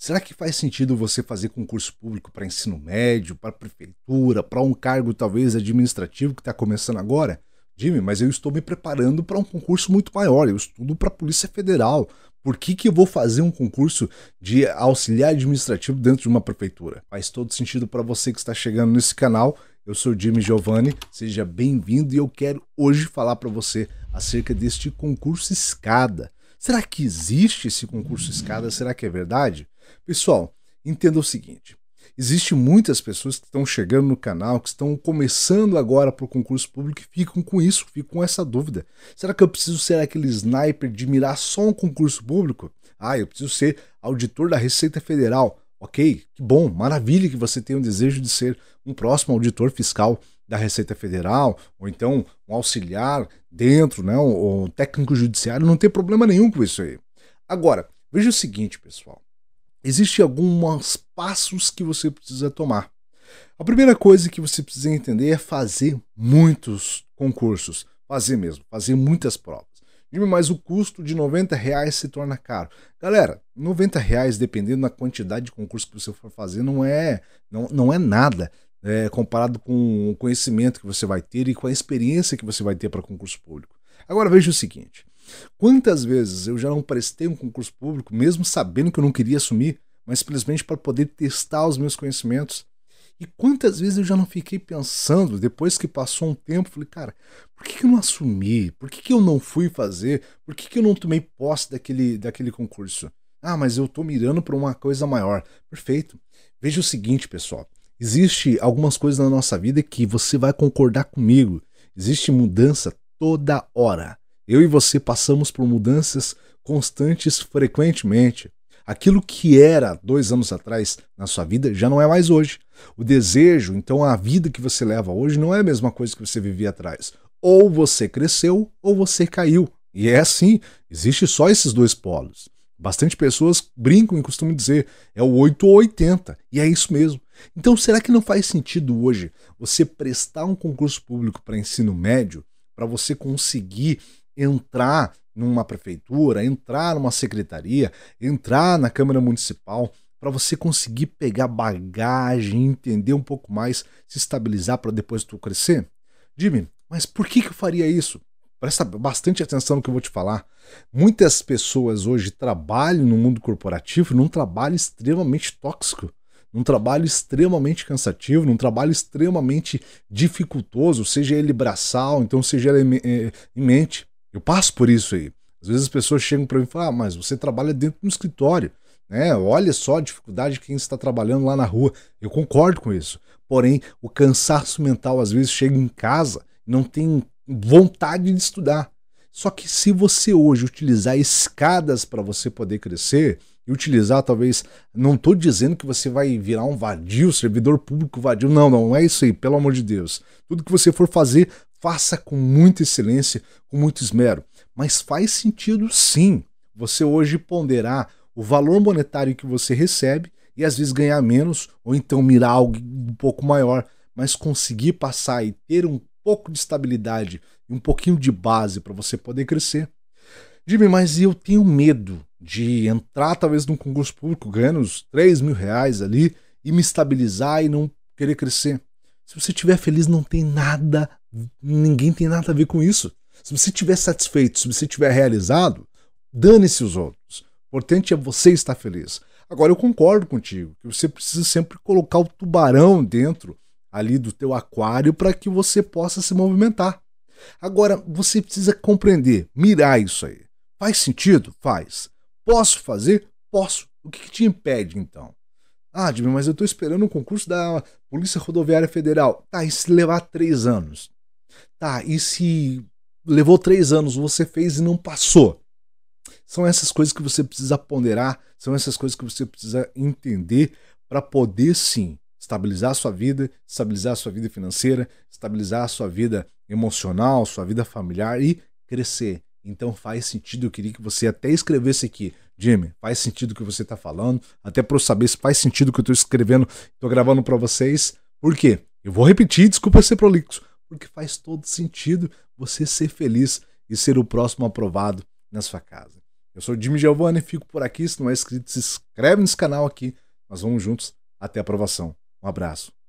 Será que faz sentido você fazer concurso público para ensino médio, para prefeitura, para um cargo talvez administrativo que está começando agora? Jimmy, mas eu estou me preparando para um concurso muito maior, eu estudo para a Polícia Federal. Por que, que eu vou fazer um concurso de auxiliar administrativo dentro de uma prefeitura? Faz todo sentido para você que está chegando nesse canal. Eu sou Jimmy Giovanni, seja bem-vindo e eu quero hoje falar para você acerca deste concurso escada Será que existe esse concurso escada? Será que é verdade? Pessoal, entenda o seguinte: existe muitas pessoas que estão chegando no canal, que estão começando agora para o concurso público e ficam com isso, ficam com essa dúvida. Será que eu preciso ser aquele sniper de mirar só um concurso público? Ah, eu preciso ser auditor da Receita Federal. Ok, que bom, maravilha que você tem o desejo de ser um próximo auditor fiscal da Receita Federal, ou então um auxiliar dentro, né, ou um técnico judiciário, não tem problema nenhum com isso aí. Agora, veja o seguinte, pessoal. Existem alguns passos que você precisa tomar. A primeira coisa que você precisa entender é fazer muitos concursos, fazer mesmo, fazer muitas provas. Jimmy, mas o custo de 90 reais se torna caro. Galera, 90 reais, dependendo da quantidade de concurso que você for fazer, não é, não, não é nada é, comparado com o conhecimento que você vai ter e com a experiência que você vai ter para concurso público. Agora veja o seguinte: quantas vezes eu já não prestei um concurso público, mesmo sabendo que eu não queria assumir, mas simplesmente para poder testar os meus conhecimentos e quantas vezes eu já não fiquei pensando, depois que passou um tempo, falei, cara, por que, que eu não assumi? Por que, que eu não fui fazer? Por que, que eu não tomei posse daquele, daquele concurso? Ah, mas eu tô mirando para uma coisa maior. Perfeito. Veja o seguinte, pessoal. Existe algumas coisas na nossa vida que você vai concordar comigo. Existe mudança toda hora. Eu e você passamos por mudanças constantes frequentemente. Aquilo que era dois anos atrás na sua vida já não é mais hoje. O desejo, então a vida que você leva hoje não é a mesma coisa que você vivia atrás. Ou você cresceu ou você caiu. E é assim, existe só esses dois polos. Bastante pessoas brincam e costumam dizer é o 8 ou 80, e é isso mesmo. Então, será que não faz sentido hoje você prestar um concurso público para ensino médio para você conseguir entrar numa prefeitura, entrar numa secretaria, entrar na Câmara Municipal, para você conseguir pegar bagagem, entender um pouco mais, se estabilizar para depois tu crescer? Jimmy, mas por que, que eu faria isso? Presta bastante atenção no que eu vou te falar. Muitas pessoas hoje trabalham no mundo corporativo num trabalho extremamente tóxico, num trabalho extremamente cansativo, num trabalho extremamente dificultoso, seja ele braçal, então seja ele em mente eu passo por isso aí. Às vezes as pessoas chegam para mim e falam: ah, mas você trabalha dentro de um escritório, né? Olha só a dificuldade que quem está trabalhando lá na rua. Eu concordo com isso. Porém, o cansaço mental às vezes chega em casa, e não tem vontade de estudar. Só que se você hoje utilizar escadas para você poder crescer e utilizar talvez, não estou dizendo que você vai virar um vadio, servidor público vadio, não, não é isso aí, pelo amor de Deus. Tudo que você for fazer, Faça com muita excelência, com muito esmero. Mas faz sentido sim você hoje ponderar o valor monetário que você recebe e às vezes ganhar menos ou então mirar algo um pouco maior, mas conseguir passar e ter um pouco de estabilidade e um pouquinho de base para você poder crescer. Dime, mas eu tenho medo de entrar talvez num concurso público ganhando uns 3 mil reais ali e me estabilizar e não querer crescer. Se você estiver feliz, não tem nada ninguém tem nada a ver com isso. Se você estiver satisfeito, se você estiver realizado, dane-se os outros. O importante é você estar feliz. Agora eu concordo contigo que você precisa sempre colocar o tubarão dentro ali do teu aquário para que você possa se movimentar. Agora você precisa compreender, mirar isso aí. Faz sentido? Faz. Posso fazer? Posso. O que, que te impede então? Ah, Jimmy, mas eu estou esperando o um concurso da Polícia Rodoviária Federal. Tá, isso levar três anos. Tá, e se levou três anos, você fez e não passou? São essas coisas que você precisa ponderar, são essas coisas que você precisa entender para poder sim estabilizar a sua vida, estabilizar a sua vida financeira, estabilizar a sua vida emocional, sua vida familiar e crescer. Então faz sentido, eu queria que você até escrevesse aqui, Jimmy, faz sentido o que você está falando, até para eu saber se faz sentido o que eu estou escrevendo, estou gravando para vocês. Por quê? Eu vou repetir, desculpa ser prolixo, porque faz todo sentido você ser feliz e ser o próximo aprovado na sua casa. Eu sou o Jimmy Giovanni, fico por aqui. Se não é inscrito, se inscreve nesse canal aqui. Nós vamos juntos até a aprovação. Um abraço.